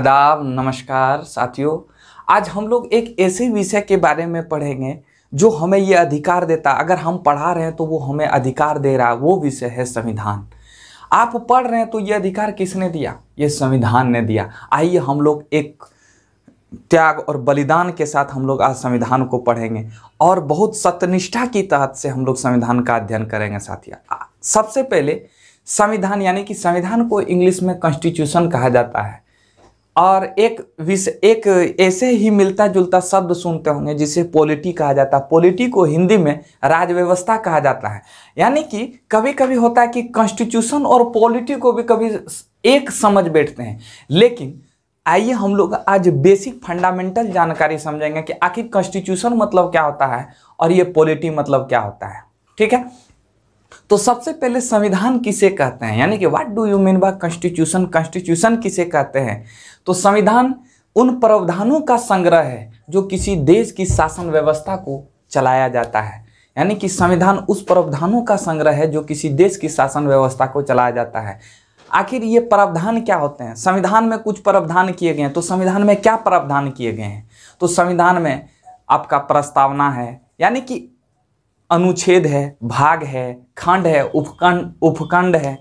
आदाब नमस्कार साथियों आज हम लोग एक ऐसे विषय के बारे में पढ़ेंगे जो हमें ये अधिकार देता अगर हम पढ़ा रहे हैं तो वो हमें अधिकार दे रहा वो विषय है संविधान आप पढ़ रहे हैं तो ये अधिकार किसने दिया ये संविधान ने दिया आइए हम लोग एक त्याग और बलिदान के साथ हम लोग आज संविधान को पढ़ेंगे और बहुत सत्यनिष्ठा की तहत से हम लोग संविधान का अध्ययन करेंगे साथिया सबसे पहले संविधान यानी कि संविधान को इंग्लिश में कॉन्स्टिट्यूशन कहा जाता है और एक विषय एक ऐसे ही मिलता जुलता शब्द सुनते होंगे जिसे पॉलिटी कहा जाता है पॉलिटी को हिंदी में राजव्यवस्था कहा जाता है यानी कि कभी कभी होता है कि कॉन्स्टिट्यूशन और पॉलिटी को भी कभी एक समझ बैठते हैं लेकिन आइए हम लोग आज बेसिक फंडामेंटल जानकारी समझेंगे कि आखिर कॉन्स्टिट्यूशन मतलब क्या होता है और ये पॉलिटी मतलब क्या होता है ठीक है तो सबसे पहले संविधान किसे कहते हैं यानी कि what do you mean by constitution constitution किसे कहते हैं तो संविधान उन प्रावधानों का संग्रह है जो किसी देश की शासन व्यवस्था को चलाया जाता है यानी कि संविधान उस प्रावधानों का संग्रह है जो किसी देश की शासन व्यवस्था को चलाया जाता है आखिर ये प्रावधान क्या होते हैं संविधान में कुछ प्रावधान किए गए हैं तो संविधान में क्या प्रावधान किए गए हैं तो संविधान में आपका प्रस्तावना है यानी कि अनुच्छेद है भाग है खंड है उपखंड उपखंड है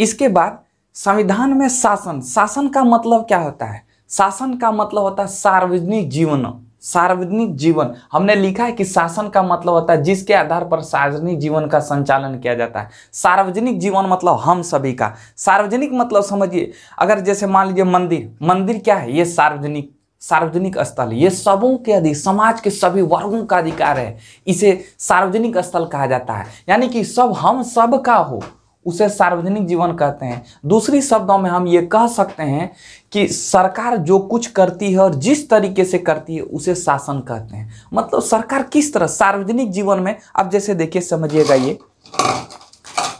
इसके बाद संविधान में शासन शासन का मतलब क्या होता है शासन का मतलब होता है सार्वजनिक जीवन सार्वजनिक जीवन हमने लिखा है कि शासन का मतलब होता है जिसके आधार पर सार्वजनिक जीवन का संचालन किया जाता है सार्वजनिक जीवन मतलब हम सभी का सार्वजनिक मतलब समझिए अगर जैसे मान लीजिए मंदिर मंदिर क्या है ये सार्वजनिक सार्वजनिक स्थल ये सबों के अधिक समाज के सभी वर्गों का अधिकार है इसे सार्वजनिक स्थल कहा जाता है यानी कि सब हम सब का हो उसे सार्वजनिक जीवन कहते हैं दूसरी शब्दों में हम ये कह सकते हैं कि सरकार जो कुछ करती है और जिस तरीके से करती है उसे शासन कहते हैं मतलब सरकार किस तरह सार्वजनिक जीवन में अब जैसे देखिए समझिएगा ये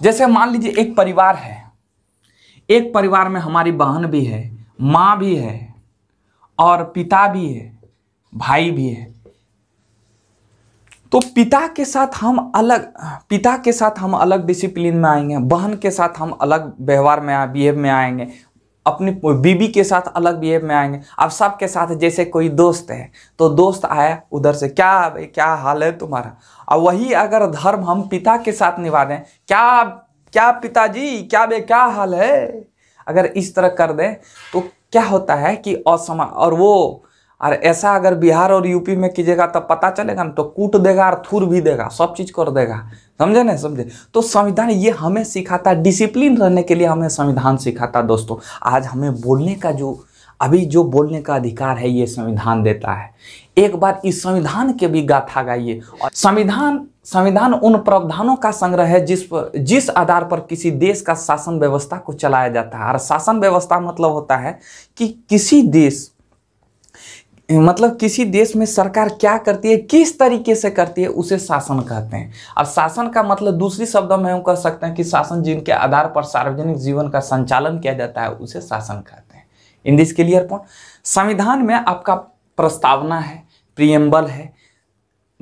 जैसे मान लीजिए एक परिवार है एक परिवार में हमारी बहन भी है माँ भी है और पिता भी है भाई भी है तो पिता के साथ हम अलग पिता के साथ हम अलग डिसिप्लिन में आएंगे बहन के साथ हम अलग व्यवहार में बिहेव में आएंगे अपनी बीबी के साथ अलग बिहेव में आएंगे अब सबके साथ जैसे कोई दोस्त है तो दोस्त आया उधर से क्या भाई क्या हाल है तुम्हारा और वही अगर धर्म हम पिता के साथ निभा दें क्या क्या पिताजी क्या बे क्या हाल है अगर इस तरह कर दें तो क्या होता है कि असमान और वो और ऐसा अगर बिहार और यूपी में कीजिएगा तब तो पता चलेगा ना तो कूट देगा और थूर भी देगा सब चीज़ कर देगा समझे ना समझे तो संविधान ये हमें सिखाता डिसिप्लिन रहने के लिए हमें संविधान सिखाता दोस्तों आज हमें बोलने का जो अभी जो बोलने का अधिकार है ये संविधान देता है एक बार इस संविधान के भी गाथा गाइए और संविधान संविधान उन प्रावधानों का संग्रह है जिस पर जिस आधार पर किसी देश का शासन व्यवस्था को चलाया जाता है और शासन व्यवस्था मतलब होता है कि किसी देश मतलब किसी देश में सरकार क्या करती है किस तरीके से करती है उसे शासन कहते हैं और शासन का मतलब दूसरी शब्द में हम कह सकते हैं कि शासन जिनके आधार पर सार्वजनिक जीवन का संचालन किया जाता है उसे शासन कहते हैं इन दिस क्लियर पॉइंट संविधान में आपका प्रस्तावना है प्रियम्बल है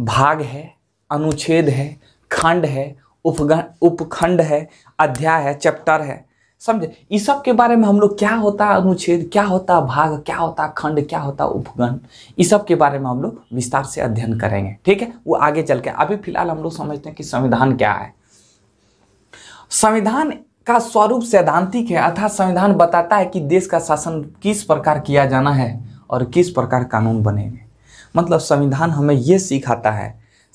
भाग है अनुच्छेद है खंड है उपखंड है अध्याय है चैप्टर है समझे इस सब के बारे में हम लोग क्या होता है अनुच्छेद क्या होता है भाग क्या होता है खंड क्या होता है उपगण इस सब के बारे में हम लोग विस्तार से अध्ययन करेंगे ठीक है वो आगे चल के अभी फिलहाल हम लोग समझते हैं कि संविधान क्या है संविधान का स्वरूप सैद्धांतिक है अर्थात संविधान बताता है कि देश का शासन किस प्रकार किया जाना है और किस प्रकार कानून बनेंगे मतलब संविधान हमें ये सिखाता है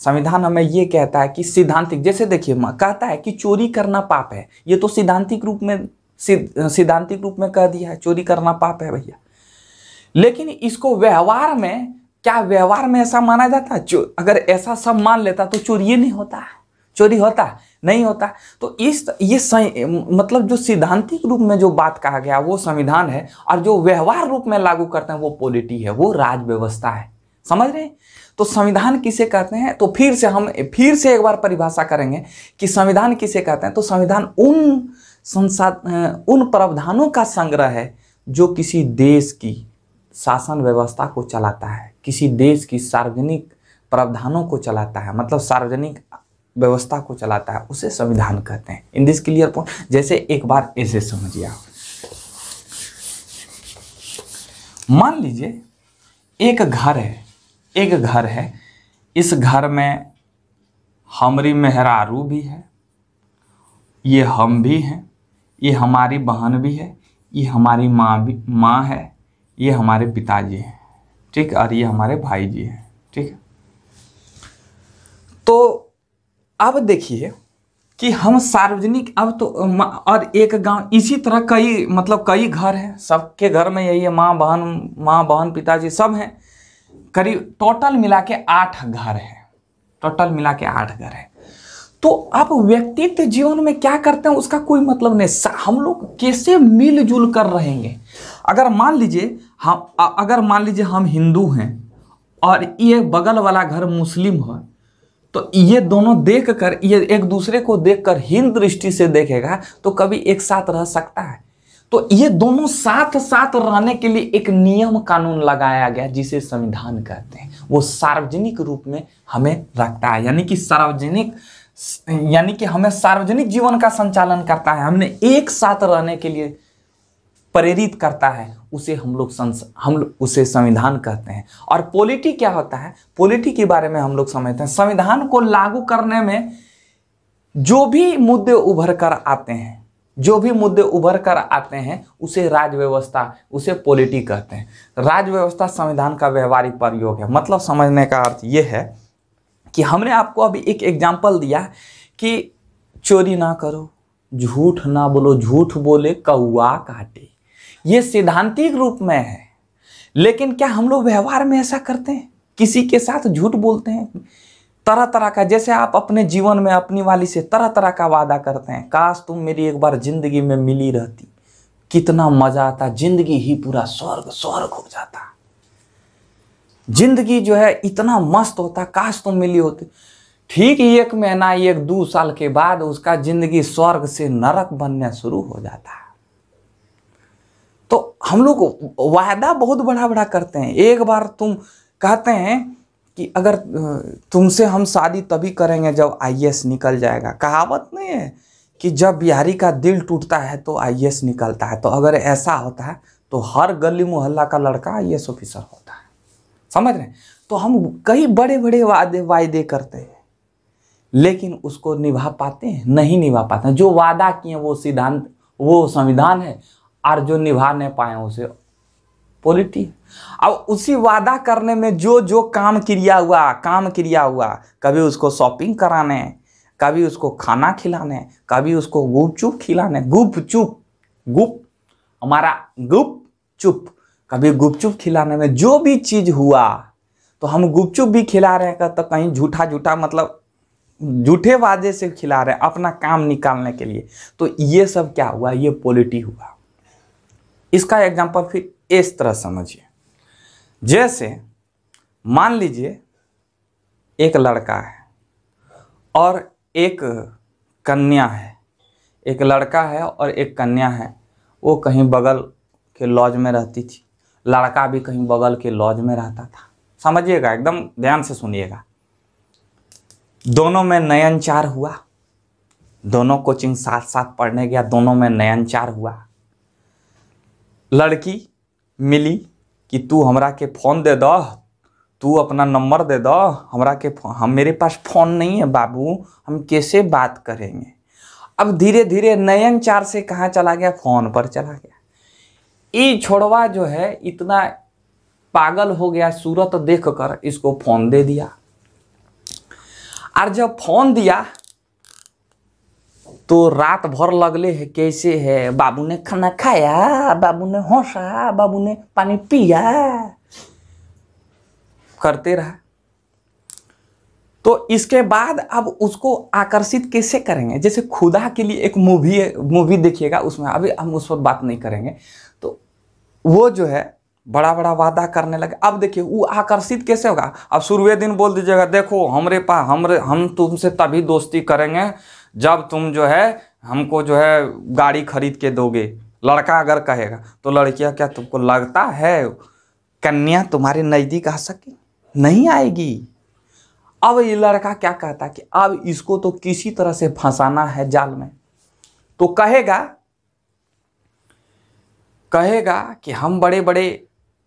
संविधान हमें ये कहता है कि सिद्धांतिक जैसे देखिए कहता है कि चोरी करना पाप है ये तो सिद्धांतिक रूप में सिद्धांतिक रूप में कह दिया है चोरी करना पाप है भैया लेकिन इसको व्यवहार में क्या व्यवहार में ऐसा माना जाता है अगर ऐसा सब मान लेता तो चोरी नहीं होता चोरी होता नहीं होता तो इस ये मतलब जो सिद्धांतिक रूप में जो बात कहा गया वो संविधान है और जो व्यवहार रूप में लागू करते हैं वो पॉलिटी है वो राज व्यवस्था है समझ रहे तो संविधान किसे कहते हैं तो फिर से हम फिर से एक बार परिभाषा करेंगे कि संविधान किसे कहते हैं तो संविधान उन संसाधन उन प्रावधानों का संग्रह है जो किसी देश की शासन व्यवस्था को चलाता है किसी देश की सार्वजनिक प्रावधानों को चलाता है मतलब सार्वजनिक व्यवस्था को चलाता है उसे संविधान कहते हैं इन दिस क्लियर पॉइंट जैसे एक बार ऐसे समझिए मान लीजिए एक घर है एक घर है इस घर में हमारी मेहरारू भी है ये हम भी हैं ये हमारी बहन भी है ये हमारी माँ भी माँ है ये हमारे पिताजी हैं ठीक और ये हमारे भाई जी हैं ठीक है तो अब देखिए कि हम सार्वजनिक अब तो और एक गांव इसी तरह कई मतलब कई घर हैं सबके घर में यही है माँ बहन माँ बहन पिताजी सब हैं करीब टोटल मिला के आठ घर हैं टोटल मिला के आठ घर हैं तो आप व्यक्तित्व जीवन में क्या करते हैं उसका कोई मतलब नहीं हम लोग कैसे मिलजुल कर रहेंगे अगर मान लीजिए हम अगर मान लीजिए हम हिंदू हैं और ये बगल वाला घर मुस्लिम है तो ये दोनों देख कर ये एक दूसरे को देख कर हिंद दृष्टि से देखेगा तो कभी एक साथ रह सकता है तो ये दोनों साथ साथ रहने के लिए एक नियम कानून लगाया गया जिसे संविधान कहते हैं वो सार्वजनिक रूप में हमें रखता है यानी कि सार्वजनिक यानी कि हमें सार्वजनिक जीवन का संचालन करता है हमने एक साथ रहने के लिए प्रेरित करता है उसे हम लोग हम उसे संविधान कहते हैं और पॉलिटी क्या होता है पॉलिटी के बारे में हम लोग समझते हैं संविधान को लागू करने में जो भी मुद्दे उभर कर आते हैं जो भी मुद्दे उभर कर आते हैं उसे राज्य व्यवस्था उसे पॉलिटी कहते हैं राज्य व्यवस्था संविधान का व्यवहारिक प्रयोग है मतलब समझने का अर्थ ये है कि हमने आपको अभी एक एग्जाम्पल दिया कि चोरी ना करो झूठ ना बोलो झूठ बोले कौआ काटे ये सिद्धांतिक रूप में है लेकिन क्या हम लोग व्यवहार में ऐसा करते हैं किसी के साथ झूठ बोलते हैं तरह तरह का जैसे आप अपने जीवन में अपनी वाली से तरह तरह का वादा करते हैं काश तुम मेरी एक बार जिंदगी में मिली रहती कितना मजा आता जिंदगी ही पूरा स्वर्ग स्वर्ग हो जाता जिंदगी जो है इतना मस्त होता काश तुम मिली होती ठीक एक महीना एक दो साल के बाद उसका जिंदगी स्वर्ग से नरक बनना शुरू हो जाता है तो हम लोग वायदा बहुत बड़ा बड़ा करते हैं एक बार तुम कहते हैं कि अगर तुमसे हम शादी तभी करेंगे जब आईएएस निकल जाएगा कहावत नहीं है कि जब बिहारी का दिल टूटता है तो आईएएस निकलता है तो अगर ऐसा होता है तो हर गली मोहल्ला का लड़का आई ऑफिसर होता है समझ रहे तो हम कई बड़े बड़े वादे वायदे करते हैं लेकिन उसको निभा पाते हैं नहीं निभा पाते हैं जो वादा किए वो सिद्धांत वो संविधान है और जो निभा नहीं पाए उसे पॉलिटी अब उसी वादा करने में जो जो काम क्रिया हुआ काम क्रिया हुआ कभी उसको शॉपिंग कराने कभी उसको खाना खिलाने कभी उसको गुपचुप खिलाने गुप चुप गुप हमारा गुप चुप कभी गुपचुप खिलाने में जो भी चीज़ हुआ तो हम गुपचुप भी खिला रहे हैं तो कहीं झूठा झूठा मतलब झूठे वादे से खिला रहे हैं अपना काम निकालने के लिए तो ये सब क्या हुआ ये पॉलिटी हुआ इसका एग्जाम्पल फिर इस तरह समझिए जैसे मान लीजिए एक लड़का है और एक कन्या है एक लड़का है और एक कन्या है वो कहीं बगल के लॉज में रहती थी लड़का भी कहीं बगल के लॉज में रहता था समझिएगा एकदम ध्यान से सुनिएगा दोनों में नयनचार हुआ दोनों कोचिंग साथ साथ पढ़ने गया दोनों में नयनचार हुआ लड़की मिली कि तू हमरा के फ़ोन दे दो तू अपना नंबर दे दह हमरा के हम मेरे पास फ़ोन नहीं है बाबू हम कैसे बात करेंगे अब धीरे धीरे नयन चार से कहाँ चला गया फ़ोन पर चला गया ये छोड़वा जो है इतना पागल हो गया सूरत देख कर इसको फ़ोन दे दिया और जब फ़ोन दिया तो रात भर लगले है कैसे है बाबू ने खाना खाया बाबू ने हंसा बाबू ने पानी पिया करते रहा तो इसके बाद अब उसको आकर्षित कैसे करेंगे जैसे खुदा के लिए एक मूवी मूवी देखिएगा उसमें अभी हम उस पर बात नहीं करेंगे तो वो जो है बड़ा बड़ा वादा करने लगे अब देखिए वो आकर्षित कैसे होगा अब शुरू दिन बोल दीजिएगा देखो हमरे पा हमरे हम तुमसे तभी दोस्ती करेंगे जब तुम जो है हमको जो है गाड़ी खरीद के दोगे लड़का अगर कहेगा तो लड़किया क्या तुमको लगता है कन्या तुम्हारे नज़दीक आ सके नहीं आएगी अब ये लड़का क्या कहता कि अब इसको तो किसी तरह से फंसाना है जाल में तो कहेगा कहेगा कि हम बड़े बड़े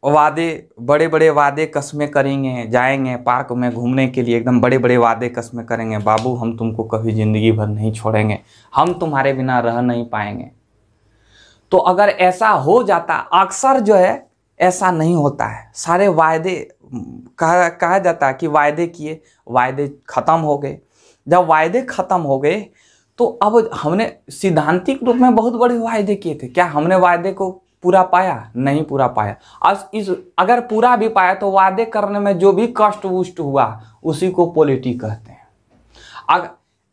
वादे बड़े बड़े वादे कस्में करेंगे जाएंगे पार्क में घूमने के लिए एकदम बड़े बड़े वादे कस्में करेंगे बाबू हम तुमको कभी ज़िंदगी भर नहीं छोड़ेंगे हम तुम्हारे बिना रह नहीं पाएंगे तो अगर ऐसा हो जाता अक्सर जो है ऐसा नहीं होता है सारे वायदे कहा कहा जाता है कि वायदे किए वायदे ख़त्म हो गए जब वायदे ख़त्म हो गए तो अब हमने सिद्धांतिक रूप में बहुत बड़े वायदे किए थे क्या हमने वायदे को पूरा पाया नहीं पूरा पाया अब इस अगर पूरा भी पाया तो वादे करने में जो भी कष्ट उष्ट हुआ उसी को पॉलिटी कहते हैं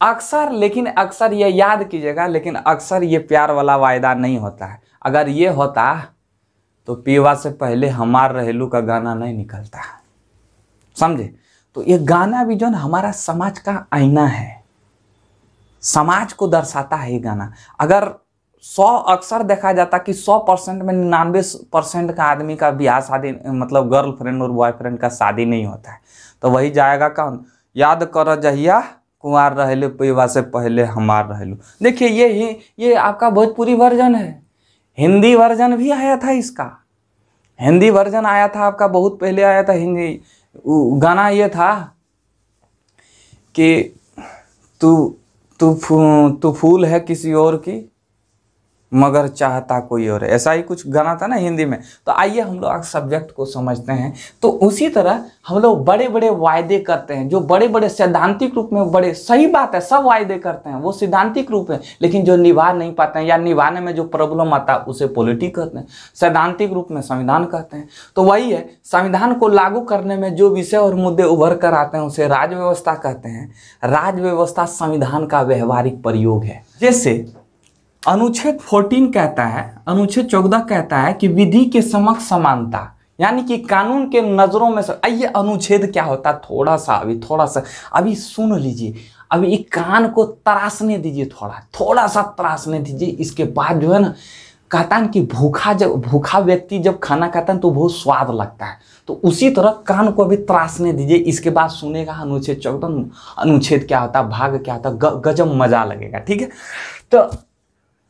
अक्सर लेकिन अक्सर ये याद कीजिएगा लेकिन अक्सर ये प्यार वाला वायदा नहीं होता है अगर ये होता तो पीवा से पहले हमार रहेलू का गाना नहीं निकलता समझे तो ये गाना भी जो हमारा समाज का आईना है समाज को दर्शाता है ये गाना अगर सौ अक्सर देखा जाता कि सौ परसेंट में निन्यानवे परसेंट का आदमी का ब्याह शादी मतलब गर्लफ्रेंड और बॉयफ्रेंड का शादी नहीं होता है तो वही जाएगा कौन याद कर जहिया कुमार रहलू पेवा से पहले हमार रहलू देखिए ये ही ये आपका भोजपुरी वर्जन है हिंदी वर्जन भी आया था इसका हिंदी वर्जन आया था आपका बहुत पहले आया था हिंदी गाना ये था कि तू तू तू फूल है किसी और की मगर चाहता कोई और ऐसा ही कुछ गाना था ना हिंदी में तो आइए हम लोग सब्जेक्ट को समझते हैं तो उसी तरह हम लोग बड़े बड़े वायदे करते हैं जो बड़े बड़े सैद्धांतिक रूप में बड़े सही बात है सब वायदे करते हैं वो सिद्धांतिक रूप है लेकिन जो निभा नहीं पाते हैं या निभाने में जो प्रॉब्लम आता है उसे पॉलिटिक कहते हैं सैद्धांतिक रूप में संविधान कहते हैं तो वही है संविधान को लागू करने में जो विषय और मुद्दे उभर कर आते हैं उसे राज्य व्यवस्था कहते हैं राज्य व्यवस्था संविधान का व्यवहारिक प्रयोग है जैसे अनुच्छेद 14 कहता है अनुच्छेद 14 कहता है कि विधि के समक्ष समानता यानी कि कानून के नज़रों में सब ये अनुच्छेद क्या होता है थोड़ा सा अभी थोड़ा सा अभी सुन लीजिए अभी एक कान को तरासने दीजिए थोड़ा थोड़ा सा तरासने दीजिए इसके बाद जो है ना कहता है कि भूखा जब भूखा व्यक्ति जब खाना खाता है तो बहुत स्वाद लगता है तो उसी तरह कान को अभी त्रासने दीजिए इसके बाद सुनेगा अनुच्छेद चौदह अनुच्छेद क्या होता है भाग क्या होता है गजब मजा लगेगा ठीक है तो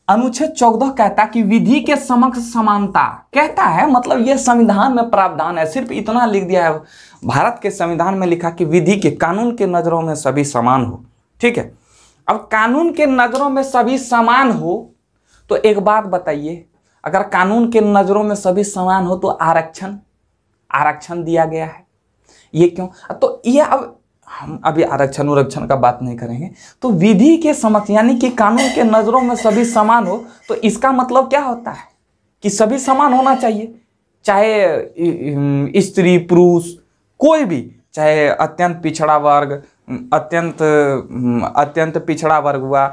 अनुच्छेद चौदह कहता कि विधि के समक्ष समानता कहता है मतलब यह संविधान में प्रावधान है सिर्फ इतना लिख दिया है भारत के संविधान में लिखा कि विधि के कानून के नज़रों में सभी समान हो ठीक है अब कानून के नज़रों में सभी समान हो तो एक बात बताइए अगर कानून के नज़रों में सभी समान हो तो आरक्षण आरक्षण दिया गया है ये क्यों तो यह अब हम अभी आरक्षण उरक्षण का बात नहीं करेंगे तो विधि के समक्ष यानी कि कानून के नज़रों में सभी समान हो तो इसका मतलब क्या होता है कि सभी समान होना चाहिए चाहे स्त्री पुरुष कोई भी चाहे अत्यंत पिछड़ा वर्ग अत्यंत अत्यंत पिछड़ा वर्ग हुआ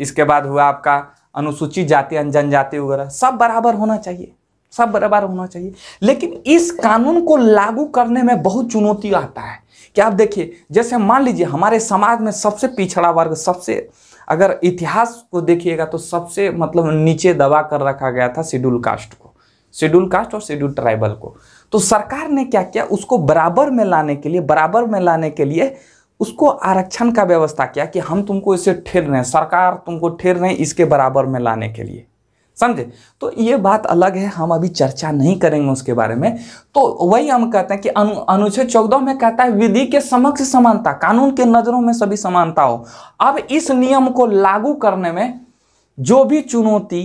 इसके बाद हुआ आपका अनुसूचित जाति जनजाति वगैरह सब बराबर होना चाहिए सब बराबर होना चाहिए लेकिन इस कानून को लागू करने में बहुत चुनौती आता है कि आप देखिए जैसे मान लीजिए हमारे समाज में सबसे पिछड़ा वर्ग सबसे अगर इतिहास को देखिएगा तो सबसे मतलब नीचे दबा कर रखा गया था शेड्यूल कास्ट को शेड्यूल कास्ट और शेड्यूल ट्राइबल को तो सरकार ने क्या किया उसको बराबर में लाने के लिए बराबर में लाने के लिए उसको आरक्षण का व्यवस्था किया कि हम तुमको इसे ठेर रहे हैं सरकार तुमको ठेर रहे हैं इसके बराबर में लाने के लिए समझे तो ये बात अलग है हम अभी चर्चा नहीं करेंगे उसके बारे में तो वही हम कहते हैं कि अनु अनुच्छेद चौदह में कहता है विधि के समक्ष समानता कानून के नजरों में सभी समानता हो अब इस नियम को लागू करने में जो भी चुनौती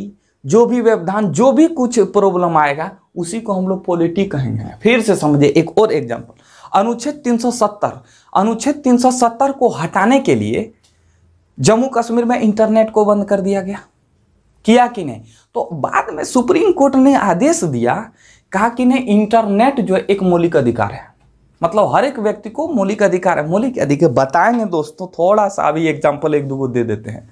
जो भी व्यवधान जो भी कुछ प्रॉब्लम आएगा उसी को हम लोग पॉलिटी कहेंगे फिर से समझे एक और एग्जाम्पल अनुच्छेद 370 अनुच्छेद 370 को हटाने के लिए जम्मू कश्मीर में इंटरनेट को बंद कर दिया गया किया कि नहीं तो बाद में सुप्रीम कोर्ट ने आदेश दिया कहा कि नहीं इंटरनेट जो है एक मौलिक अधिकार है मतलब हर एक व्यक्ति को मौलिक अधिकार है मौलिक अधिकार बताएंगे दोस्तों थोड़ा सा अभी एग्जाम्पल एक दो दे देते हैं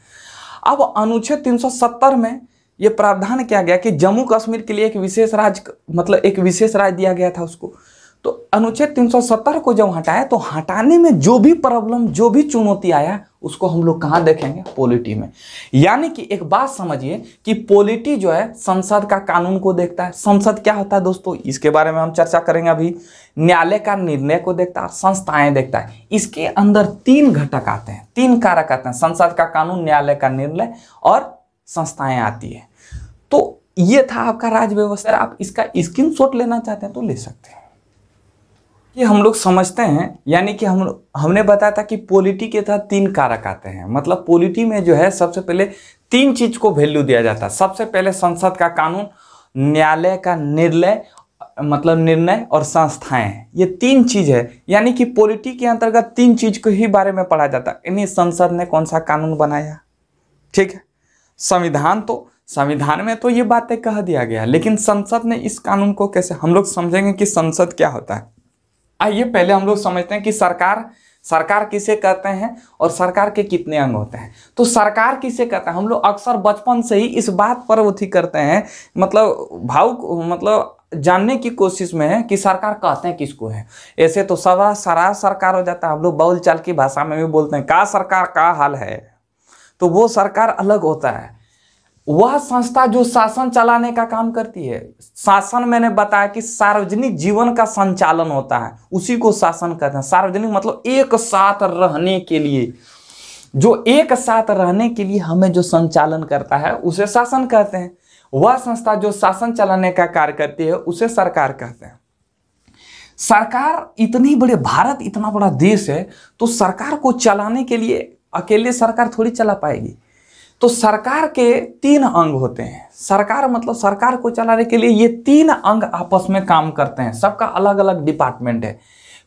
अब अनुच्छेद 370 में ये प्रावधान किया गया कि जम्मू कश्मीर के लिए एक विशेष राज्य मतलब एक विशेष राज्य दिया गया था उसको तो अनुच्छेद 370 को जब हटाया तो हटाने में जो भी प्रॉब्लम जो भी चुनौती आया उसको हम लोग कहां देखेंगे पॉलिटी में यानी कि एक बात समझिए कि पॉलिटी जो है संसद का कानून को देखता है संसद क्या होता है दोस्तों इसके बारे में हम चर्चा करेंगे अभी न्यायालय का निर्णय को देखता है संस्थाएं देखता है इसके अंदर तीन घटक आते हैं तीन कारक आते हैं संसद का कानून न्यायालय का निर्णय और संस्थाएं आती है तो ये था आपका राज्य व्यवस्था आप इसका स्क्रीन लेना चाहते हैं तो ले सकते हैं कि हम लोग समझते हैं यानी कि हम हमने बताया था कि पॉलिटी के तहत तीन कारक आते हैं मतलब पॉलिटी में जो है सबसे पहले तीन चीज़ को वैल्यू दिया जाता है सबसे पहले संसद का कानून न्यायालय का निर्णय मतलब निर्णय और संस्थाएं ये तीन चीज़ है यानी कि पॉलिटी के अंतर्गत तीन चीज़ को ही बारे में पढ़ा जाता है यानी संसद ने कौन सा कानून बनाया ठीक है संविधान तो संविधान में तो ये बातें कह दिया गया लेकिन संसद ने इस कानून को कैसे हम लोग समझेंगे कि संसद क्या होता है आइए पहले हम लोग समझते हैं कि सरकार सरकार किसे कहते हैं और सरकार के कितने अंग होते हैं तो सरकार किसे कहते हैं हम लोग अक्सर बचपन से ही इस बात पर वो थी करते हैं मतलब भावुक मतलब जानने की कोशिश में है कि सरकार कहते हैं किसको है ऐसे तो सरा सरा सरकार हो जाता है हम लोग बाउल चाल की भाषा में भी बोलते हैं का सरकार का हाल है तो वो सरकार अलग होता है वह संस्था जो शासन चलाने का काम करती है शासन मैंने बताया कि सार्वजनिक जीवन का संचालन होता है उसी को शासन कहते हैं सार्वजनिक मतलब एक साथ रहने के लिए जो एक साथ रहने के लिए हमें जो संचालन करता है उसे शासन कहते हैं वह संस्था जो शासन चलाने का कार्य करती है उसे सरकार कहते हैं सरकार इतनी बड़े भारत इतना बड़ा देश है तो सरकार को चलाने के लिए अकेले सरकार थोड़ी चला पाएगी तो सरकार के तीन अंग होते हैं सरकार मतलब सरकार को चलाने के लिए ये तीन अंग आपस में काम करते हैं सबका अलग अलग डिपार्टमेंट है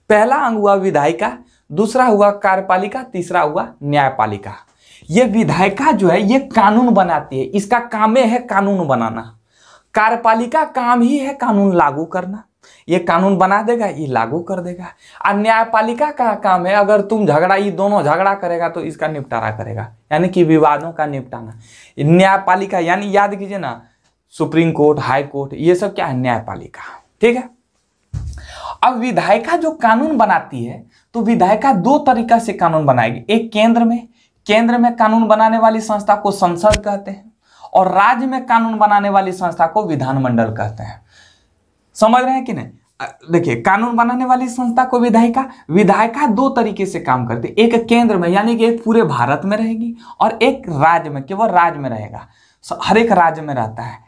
पहला अंग हुआ विधायिका दूसरा हुआ कार्यपालिका तीसरा हुआ न्यायपालिका ये विधायिका जो है ये कानून बनाती है इसका कामे है कानून बनाना कार्यपालिका काम ही है कानून लागू करना ये कानून बना देगा ये लागू कर देगा और न्यायपालिका का काम है अगर तुम झगड़ा ये दोनों झगड़ा करेगा तो इसका निपटारा करेगा यानी कि विवादों का निपटाना न्यायपालिका यानी याद कीजिए ना सुप्रीम कोर्ट हाई कोर्ट ये सब क्या है न्यायपालिका ठीक है अब विधायिका जो कानून बनाती है तो विधायिका दो तरीका से कानून बनाएगी एक केंद्र में केंद्र में कानून बनाने वाली संस्था को संसद कहते हैं और राज्य में कानून बनाने वाली संस्था को विधानमंडल कहते हैं समझ रहे हैं कि नहीं देखिए कानून बनाने वाली संस्था को विधायिका विधायिका दो तरीके से काम करती एक केंद्र में यानी कि एक पूरे भारत में रहेगी और एक राज्य में केवल राज्य में रहेगा हर एक राज्य में रहता है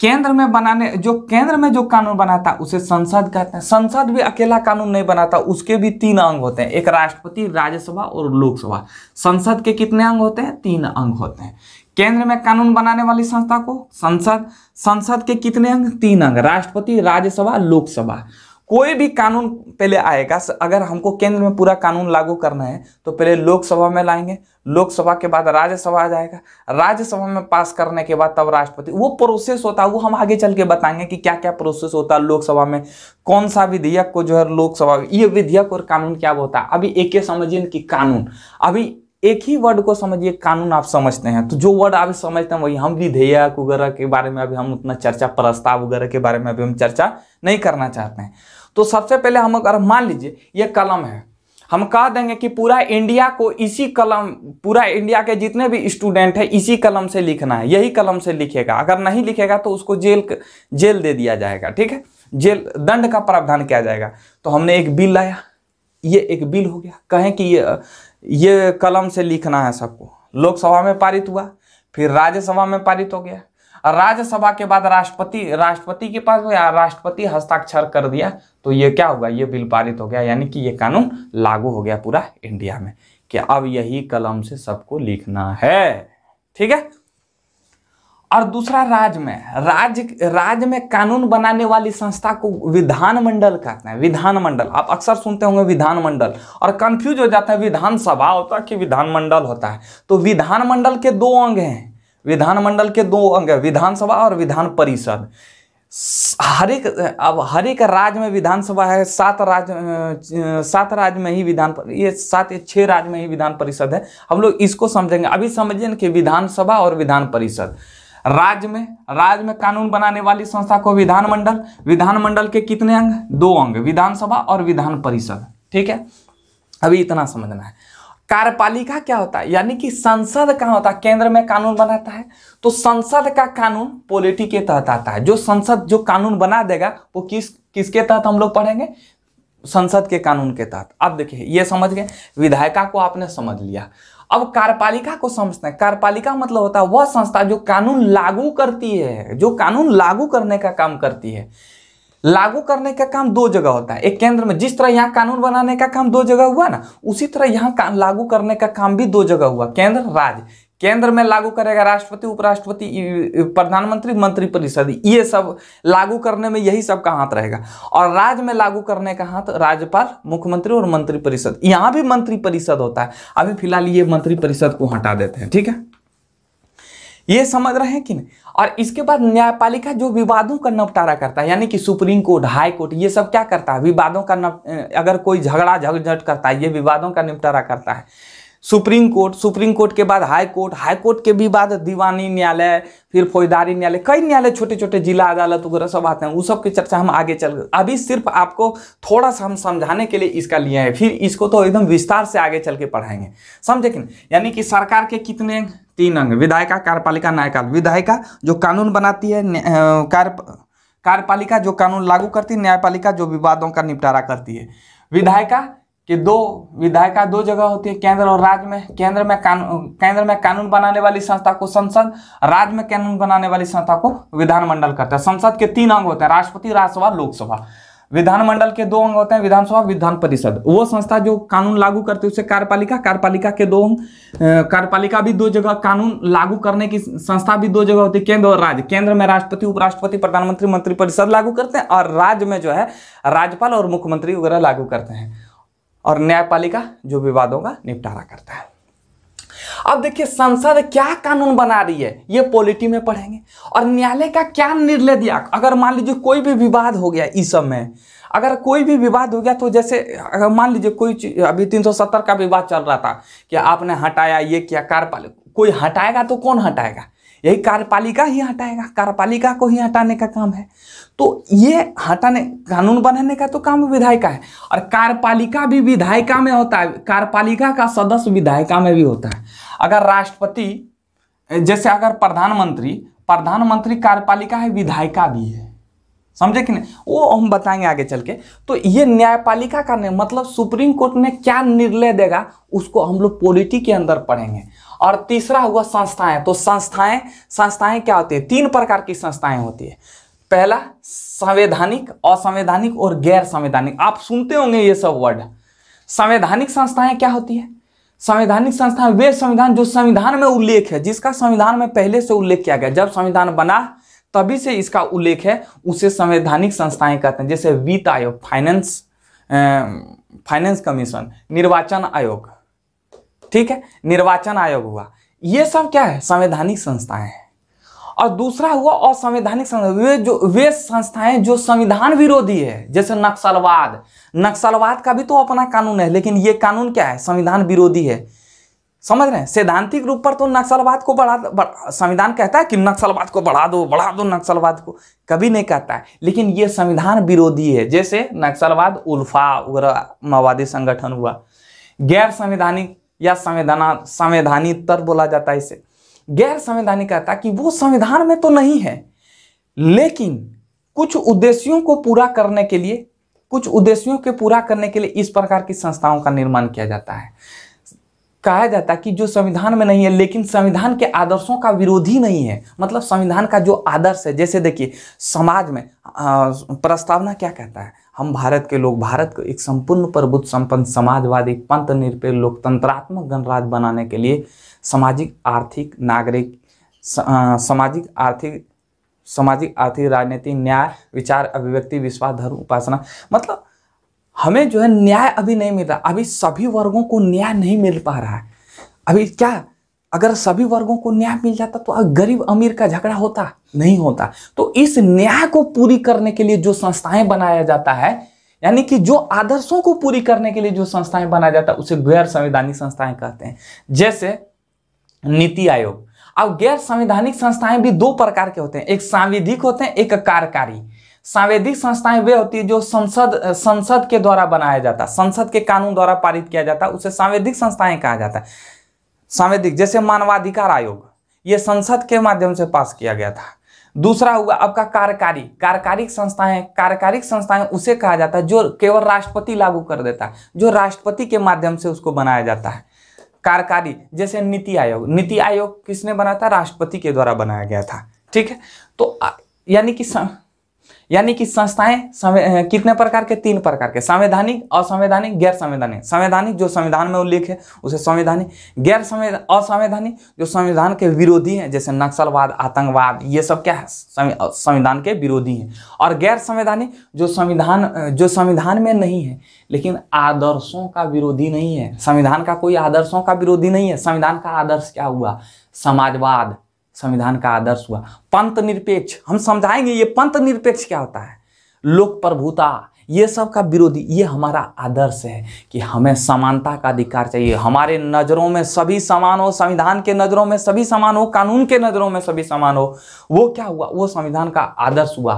केंद्र में बनाने जो केंद्र में जो कानून बनाता है उसे संसद कहते हैं संसद भी अकेला कानून नहीं बनाता उसके भी तीन अंग होते हैं एक राष्ट्रपति राज्यसभा और लोकसभा संसद के कितने अंग होते हैं तीन अंग होते हैं केंद्र में कानून बनाने वाली संस्था को संसद संसद के कितने अंग तीन अंग राष्ट्रपति राज्यसभा लोकसभा कोई भी कानून पहले आएगा अगर हमको केंद्र में पूरा कानून लागू करना है तो पहले लोकसभा में लाएंगे लोकसभा के बाद राज्यसभा आ जाएगा राज्यसभा में पास करने के बाद तब राष्ट्रपति वो प्रोसेस होता है वो हम आगे चल के बताएंगे कि क्या क्या प्रोसेस होता है लोकसभा में कौन सा विधेयक को जो है लोकसभा ये विधेयक और कानून क्या होता है अभी एक समझिए कि कानून अभी एक ही वर्ड को समझिए कानून आप समझते हैं तो जो वर्ड आप समझते हैं वही हम विधेयक वगैरह के बारे में अभी हम उतना चर्चा प्रस्ताव वगैरह के बारे में अभी हम चर्चा नहीं करना चाहते हैं तो सबसे पहले हम अगर मान लीजिए ये कलम है हम कह देंगे कि पूरा इंडिया को इसी कलम पूरा इंडिया के जितने भी स्टूडेंट है इसी कलम से लिखना है यही कलम से लिखेगा अगर नहीं लिखेगा तो उसको जेल जेल दे दिया जाएगा ठीक है जेल दंड का प्रावधान किया जाएगा तो हमने एक बिल लाया ये एक बिल हो गया कहें कि ये ये कलम से लिखना है सबको लोकसभा में पारित हुआ फिर राज्यसभा में पारित हो गया और राज्यसभा के बाद राष्ट्रपति राष्ट्रपति के पास गया राष्ट्रपति हस्ताक्षर कर दिया तो ये क्या होगा ये बिल पारित हो गया यानी कि ये कानून लागू हो गया पूरा इंडिया में कि अब यही कलम से सबको लिखना है ठीक है और दूसरा राज्य में राज्य राज्य में कानून बनाने वाली संस्था को विधानमंडल कहते हैं विधानमंडल आप अक्सर सुनते होंगे विधानमंडल और कंफ्यूज हो जाता है विधानसभा होता है कि विधानमंडल होता है तो विधानमंडल के दो अंग हैं विधानमंडल के दो अंग हैं विधानसभा और विधान परिषद हर एक अब हर एक राज्य में विधानसभा है सात राज्य सात राज्य में ही विधान ये सात या छः राज्य में ही विधान परिषद है हम लोग इसको समझेंगे अभी समझिए कि विधानसभा और विधान परिषद राज्य में राज्य में कानून बनाने वाली संस्था को विधानमंडल विधानमंडल के कितने अंग दो अंग विधानसभा और विधान परिषद ठीक है अभी इतना समझना है कार्यपालिका क्या होता है यानी कि संसद कहाँ होता है केंद्र में कानून बनाता है तो संसद का कानून पॉलिटी के तहत आता है जो संसद जो कानून बना देगा वो किस किसके तहत हम लोग पढ़ेंगे संसद के कानून के तहत अब देखिए ये समझ गए विधायिका को आपने समझ लिया अब कार्यपालिका को समझते हैं कार्यपालिका मतलब होता है वह संस्था जो कानून लागू करती है जो कानून लागू करने का काम करती है लागू करने का काम दो जगह होता है एक केंद्र में जिस तरह यहाँ कानून बनाने का काम दो जगह हुआ ना उसी तरह यहाँ लागू करने का काम भी दो जगह हुआ केंद्र राज्य केंद्र में लागू करेगा राष्ट्रपति उपराष्ट्रपति प्रधानमंत्री मंत्रिपरिषद ये सब लागू करने में यही सब का हाथ रहेगा और राज्य में लागू करने का हाथ राज्यपाल मुख्यमंत्री और मंत्रिपरिषद यहाँ भी मंत्रिपरिषद होता है अभी फिलहाल ये मंत्रिपरिषद को हटा देते हैं ठीक है ये समझ रहे हैं कि नहीं और इसके बाद न्यायपालिका जो विवादों का निपटारा करता है यानी कि सुप्रीम कोर्ट हाई कोर्ट ये सब क्या करता है विवादों का अगर कोई झगड़ा झगझट करता है ये विवादों का निपटारा करता है सुप्रीम कोर्ट सुप्रीम कोर्ट के बाद हाई कोर्ट हाई कोर्ट के भी बाद दीवानी न्यायालय फिर फौजदारी न्यायालय कई न्यायालय छोटे छोटे जिला अदालत वगैरह सब आते हैं उस सब की चर्चा हम आगे चल अभी सिर्फ आपको थोड़ा सा हम समझाने के लिए इसका लिए हैं फिर इसको तो एकदम विस्तार से आगे चल के पढ़ाएंगे समझे कि यानी कि सरकार के कितने तीन अंग विधायिका कार्यपालिका न्यायकाल विधायिका जो कानून बनाती है कार्य कार्यपालिका जो कानून लागू करती है न्यायपालिका जो विवादों का निपटारा करती है विधायिका कि दो विधायिका दो जगह होती है केंद्र और राज्य में केंद्र में कानून केंद्र में कानून बनाने वाली संस्था को संसद राज्य में कानून बनाने वाली संस्था को विधानमंडल करता है संसद के तीन अंग होते हैं राष्ट्रपति राज्यसभा लोकसभा विधानमंडल के दो अंग होते हैं विधानसभा विधान परिषद वो संस्था जो कानून लागू करती है उसे कार्यपालिका कार्यपालिका के दो अंग कार्यपालिका भी दो जगह कानून लागू करने की संस्था भी दो जगह होती है केंद्र और राज्य केंद्र में राष्ट्रपति उपराष्ट्रपति प्रधानमंत्री मंत्रिपरिषद लागू करते हैं और राज्य में जो है राज्यपाल और मुख्यमंत्री वगैरह लागू करते हैं और न्यायपालिका जो विवादों का निपटारा करता है अब देखिए संसद क्या कानून बना रही है ये पॉलिटी में पढ़ेंगे और न्यायालय का क्या निर्णय दिया अगर मान लीजिए कोई भी विवाद हो गया इस समय अगर कोई भी विवाद हो गया तो जैसे अगर मान लीजिए कोई अभी 370 का विवाद चल रहा था कि आपने हटाया ये किया कार्यपालिका कोई हटाएगा तो कौन हटाएगा यही कार्यपालिका ही हटाएगा कार्यपालिका को ही हटाने का काम है तो ये हटाने कानून बनाने का तो काम विधायिका है और कार्यपालिका भी विधायिका में होता है कार्यपालिका का सदस्य विधायिका में भी होता है अगर राष्ट्रपति जैसे अगर प्रधानमंत्री प्रधानमंत्री कार्यपालिका है विधायिका भी है समझे कि नहीं वो हम बताएंगे आगे चल के तो ये न्यायपालिका का नहीं मतलब सुप्रीम कोर्ट ने क्या निर्णय देगा उसको हम लोग पॉलिटी के अंदर पढ़ेंगे और तीसरा हुआ संस्थाएं तो संस्थाएं संस्थाएं क्या होती है तीन प्रकार की संस्थाएं होती है पहला संवैधानिक असंवैधानिक और गैर संवैधानिक आप सुनते होंगे ये सब वर्ड संवैधानिक संस्थाएं क्या होती है संवैधानिक संस्थाएं वे संविधान जो संविधान में उल्लेख है जिसका संविधान में पहले से उल्लेख किया गया जब संविधान बना तभी से इसका उल्लेख है उसे संवैधानिक संस्थाएं कहते हैं जैसे वित्त आयोग फाइनेंस फाइनेंस कमीशन निर्वाचन आयोग ठीक है निर्वाचन आयोग हुआ ये सब क्या है संवैधानिक संस्थाएं हैं और दूसरा हुआ असंवैधानिक वे जो वे संस्थाएं जो संविधान विरोधी है जैसे नक्सलवाद नक्सलवाद का भी तो अपना कानून है लेकिन ये कानून क्या है संविधान विरोधी है समझ रहे हैं सैद्धांतिक रूप पर तो नक्सलवाद को बढ़ा, बढ़ा संविधान कहता है कि नक्सलवाद को बढ़ा दो बढ़ा दो नक्सलवाद को कभी नहीं कहता है लेकिन ये संविधान विरोधी है जैसे नक्सलवाद उल्फा उग्र माओवादी संगठन हुआ गैर संवैधानिक या संवैधानिक तर बोला जाता है इसे गैर संवैधानिक कहता कि वो संविधान में तो नहीं है लेकिन कुछ उद्देश्यों को पूरा करने के लिए कुछ उद्देश्यों के पूरा करने के लिए इस प्रकार की संस्थाओं का निर्माण किया जाता है कहा जाता है कि जो संविधान में नहीं है लेकिन संविधान के आदर्शों का विरोधी नहीं है मतलब संविधान का जो आदर्श है जैसे देखिए समाज में प्रस्तावना क्या कहता है हम भारत के लोग भारत को एक संपूर्ण प्रबुद्ध संपन्न समाजवादी पंथ निरपेक्ष लोकतंत्रात्मक गणराज्य बनाने के लिए सामाजिक आर्थिक नागरिक सामाजिक आर्थिक सामाजिक आर्थिक राजनीति न्याय विचार अभिव्यक्ति विश्वास धर्म उपासना मतलब हमें जो है न्याय अभी नहीं मिल रहा अभी सभी वर्गों को न्याय नहीं मिल पा रहा है अभी क्या अगर सभी वर्गों को न्याय मिल जाता तो गरीब अमीर का झगड़ा होता नहीं होता तो इस न्याय को पूरी करने के लिए जो संस्थाएं बनाया जाता है यानी कि जो आदर्शों को पूरी करने के लिए जो संस्थाएं बनाया जाता है उसे गैर संवैधानिक संस्थाएं कहते हैं जैसे नीति आयोग अब गैर संवैधानिक संस्थाएं भी दो प्रकार के होते हैं एक सांविधिक होते हैं एक कार्यकारी संवैधानिक संस्थाएं वे होती है जो संसद संसद के द्वारा बनाया जाता है संसद के कानून द्वारा पारित किया जाता है उसे संवैधानिक संस्थाएं कहा जाता है संवैधानिक जैसे मानवाधिकार आयोग ये संसद के माध्यम से पास किया गया था दूसरा हुआ आपका कार्यकारी कार्यकारिक संस्थाएं कार्यकारिक संस्थाएं उसे कहा जाता है जो केवल राष्ट्रपति लागू कर देता है जो राष्ट्रपति के माध्यम से उसको बनाया जाता है कार्यकारी जैसे नीति आयोग नीति आयोग किसने बनाया था राष्ट्रपति के द्वारा बनाया गया था ठीक है तो यानी कि यानी कि संस्थाएं कितने प्रकार के तीन प्रकार के संवैधानिक असंवैधानिक गैर संवैधानिक संवैधानिक जो संविधान में उल्लेख है उसे संवैधानिक गैर असंवैधानिक जो संविधान के विरोधी हैं जैसे नक्सलवाद आतंकवाद ये सब क्या है संविधान के विरोधी हैं और गैर संवैधानिक जो संविधान जो संविधान में नहीं है लेकिन आदर्शों का विरोधी नहीं है संविधान का कोई आदर्शों का विरोधी नहीं है संविधान का आदर्श क्या हुआ समाजवाद संविधान का आदर्श हुआ पंत निरपेक्ष हम समझाएंगे ये पंत निरपेक्ष क्या होता है लोक प्रभुता ये सब का विरोधी ये हमारा आदर्श है कि हमें समानता का अधिकार चाहिए हमारे नज़रों में सभी समान हो संविधान के नज़रों में सभी समान हो कानून के नज़रों में सभी समान हो वो क्या हुआ वो संविधान का आदर्श हुआ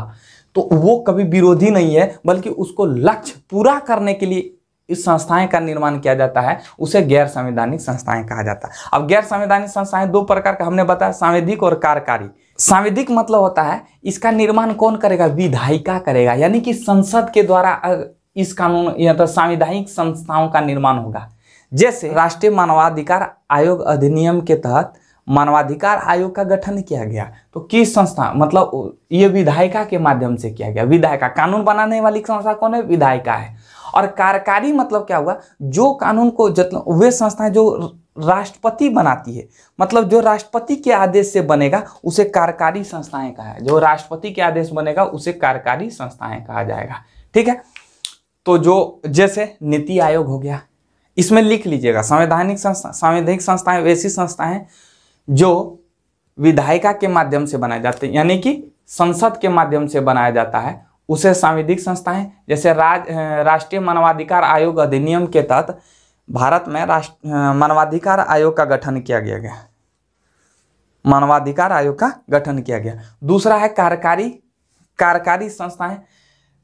तो वो कभी विरोधी नहीं है बल्कि उसको लक्ष्य पूरा करने के लिए इस संस्थाएं का निर्माण किया जाता है उसे गैर संवैधानिक संस्थाएं कहा जाता है अब गैर संवैधानिक संस्थाएं दो प्रकार का हमने बताया सांविधिक और कार्यकारी सांविधिक मतलब होता है इसका निर्माण कौन करेगा विधायिका करेगा यानी कि संसद के द्वारा इस कानून या तो सांविधानिक संस्थाओं का निर्माण होगा जैसे राष्ट्रीय मानवाधिकार आयोग अधिनियम के तहत मानवाधिकार आयोग का गठन किया गया तो किस संस्था मतलब ये विधायिका के माध्यम से किया गया विधायिका कानून बनाने वाली संस्था कौन है विधायिका है और कार्यकारी मतलब क्या हुआ जो कानून को वे संस्थाएं जो राष्ट्रपति बनाती है मतलब जो राष्ट्रपति के आदेश से बनेगा उसे कार्यकारी संस्थाएं कहा है जो राष्ट्रपति के आदेश बनेगा उसे कार्यकारी संस्थाएं कहा जाएगा ठीक है तो जो जैसे नीति आयोग हो गया इसमें लिख लीजिएगा संवैधानिक संस्था संवैधानिक संस्थाएं वैसी संस्थाएं जो विधायिका के माध्यम से बनाए जाते हैं यानी कि संसद के माध्यम से बनाया जाता है उसे सांविधिक संस्थाएं जैसे राज राष्ट्रीय मानवाधिकार आयोग अधिनियम के तहत भारत में राष्ट्र मानवाधिकार आयोग का गठन किया गया गया मानवाधिकार आयोग का गठन किया गया दूसरा है कार्यकारी कार्यकारी संस्थाएं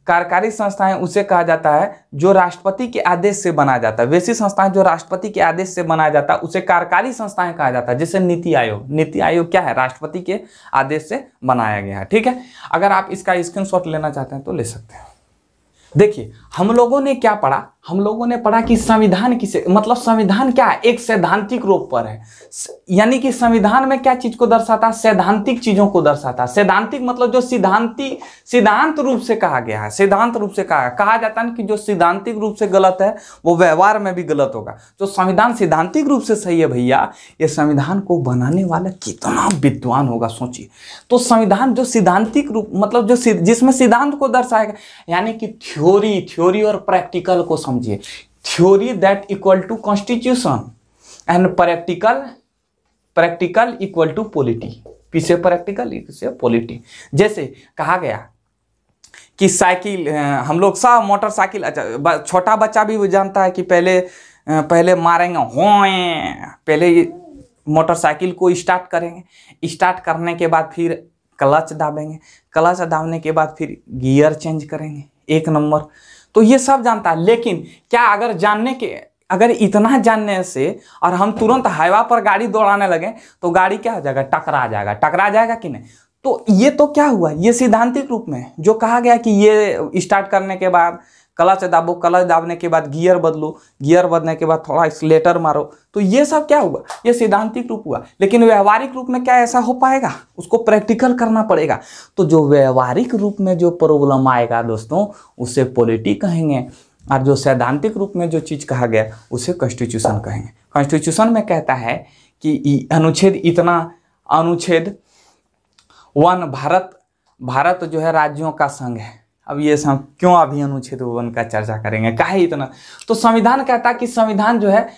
कार्यकारी संस्थाएं उसे कहा जाता है जो राष्ट्रपति के आदेश से बनाया जाता है वैसी संस्थाएं जो राष्ट्रपति के आदेश से बनाया जाता है उसे कार्यकारी संस्थाएं कहा जाता है जैसे नीति आयोग नीति आयोग क्या है राष्ट्रपति के आदेश से बनाया गया है ठीक है अगर आप इसका स्क्रीनशॉट लेना चाहते हैं तो ले सकते हैं देखिए हम लोगों ने क्या पढ़ा हम लोगों ने पढ़ा कि संविधान किसे मतलब संविधान क्या एक सैद्धांतिक रूप पर है यानी कि संविधान में क्या चीज को दर्शाता है सैद्धांतिक चीजों को दर्शाता है सैद्धांतिक मतलब जो सिद्धांति सिद्धांत रूप से कहा गया है सिद्धांत रूप से कहा कहा जाता है कि जो सिद्धांतिक रूप से गलत है वो व्यवहार में भी गलत होगा जो तो संविधान सिद्धांतिक रूप से सही है भैया ये संविधान को बनाने वाला कितना विद्वान होगा सोचिए तो संविधान जो सिद्धांतिक रूप मतलब जो जिसमें सिद्धांत को दर्शाएगा यानी कि थ्योरी थ्योरी और प्रैक्टिकल को समझिए theory that equal to constitution and practical practical equal to polity पीछे प्रैक्टिकल इसे पॉलिटी जैसे कहा गया कि साइकिल हम लोग सब मोटरसाइकिल अच्छा छोटा बच्चा भी जानता है कि पहले पहले मारेंगे हो पहले मोटरसाइकिल को स्टार्ट करेंगे स्टार्ट करने के बाद फिर क्लच दाबेंगे क्लच दाबने के बाद फिर गियर चेंज करेंगे एक नंबर तो ये सब जानता है लेकिन क्या अगर जानने के अगर इतना जानने से और हम तुरंत हाईवा पर गाड़ी दौड़ाने लगे तो गाड़ी क्या हो जाएगा टकरा जाएगा टकरा जाएगा कि नहीं तो ये तो क्या हुआ ये सिद्धांतिक रूप में जो कहा गया कि ये स्टार्ट करने के बाद क्लच दाबो क्लच दाबने के बाद गियर बदलो गियर बदलने के बाद थोड़ा एक्सलेटर मारो तो ये सब क्या हुआ ये सिद्धांतिक रूप हुआ लेकिन व्यवहारिक रूप में क्या ऐसा हो पाएगा उसको प्रैक्टिकल करना पड़ेगा तो जो व्यवहारिक रूप में जो प्रॉब्लम आएगा दोस्तों उसे पॉलिटी कहेंगे और जो सैद्धांतिक रूप में जो चीज़ कहा गया उसे कॉन्स्टिट्यूशन कहेंगे कॉन्स्टिट्यूशन में कहता है कि अनुच्छेद इतना अनुच्छेद वन भारत भारत जो है राज्यों का संघ है अब ये हम क्यों अभी अनुच्छेद वन का चर्चा करेंगे काहे इतना तो संविधान कहता है कि संविधान जो है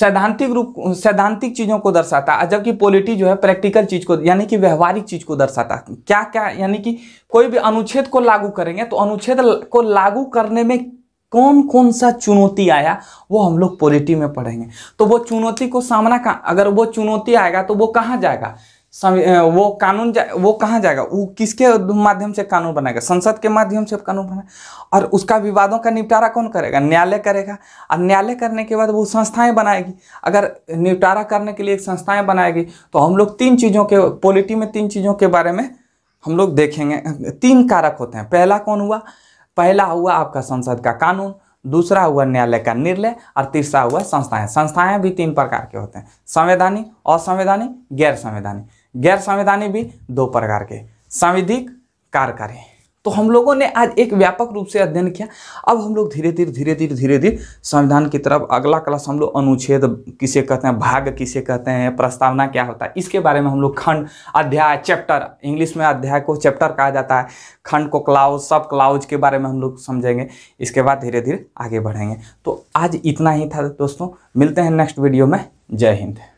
सैद्धांतिक रूप सैद्धांतिक चीज़ों को दर्शाता है जबकि पॉलिटी जो है प्रैक्टिकल चीज़ को यानी कि व्यवहारिक चीज़ को दर्शाता है क्या क्या यानी कि कोई भी अनुच्छेद को लागू करेंगे तो अनुच्छेद को लागू करने में कौन कौन सा चुनौती आया वो हम लोग पॉलिटी में पढ़ेंगे तो वो चुनौती को सामना का अगर वो चुनौती आएगा तो वो कहाँ जाएगा वो कानून जा, वो कहाँ जाएगा वो किसके माध्यम से कानून बनाएगा संसद के माध्यम से कानून बनाएगा और उसका विवादों का निपटारा कौन करेगा न्यायालय करेगा और न्यायालय करने के बाद वो संस्थाएं बनाएगी अगर निपटारा करने के लिए एक संस्थाएं बनाएगी तो हम लोग तीन चीज़ों के पॉलिटी में तीन चीज़ों के बारे में हम लोग देखेंगे तीन कारक होते हैं पहला कौन हुआ पहला हुआ आपका संसद का कानून दूसरा हुआ न्यायालय का निर्णय और तीसरा हुआ संस्थाएं संस्थाएं भी तीन प्रकार के होते हैं संवैधानिक असंवैधानिक गैर संवैधानिक गैर संवैधानिक भी दो प्रकार के संविधिक कार्यकारी तो हम लोगों ने आज एक व्यापक रूप से अध्ययन किया अब हम लोग धीरे धीरे धीरे धीरे धीरे धीरे संविधान की तरफ अगला क्लास हम लोग अनुच्छेद किसे कहते हैं भाग किसे कहते हैं प्रस्तावना क्या होता है इसके बारे में हम लोग खंड अध्याय चैप्टर इंग्लिश में अध्याय को चैप्टर कहा जाता है खंड को क्लाउज सब क्लाउज के बारे में हम लोग समझेंगे इसके बाद धीरे धीरे आगे बढ़ेंगे तो आज इतना ही था दोस्तों मिलते हैं नेक्स्ट वीडियो में जय हिंद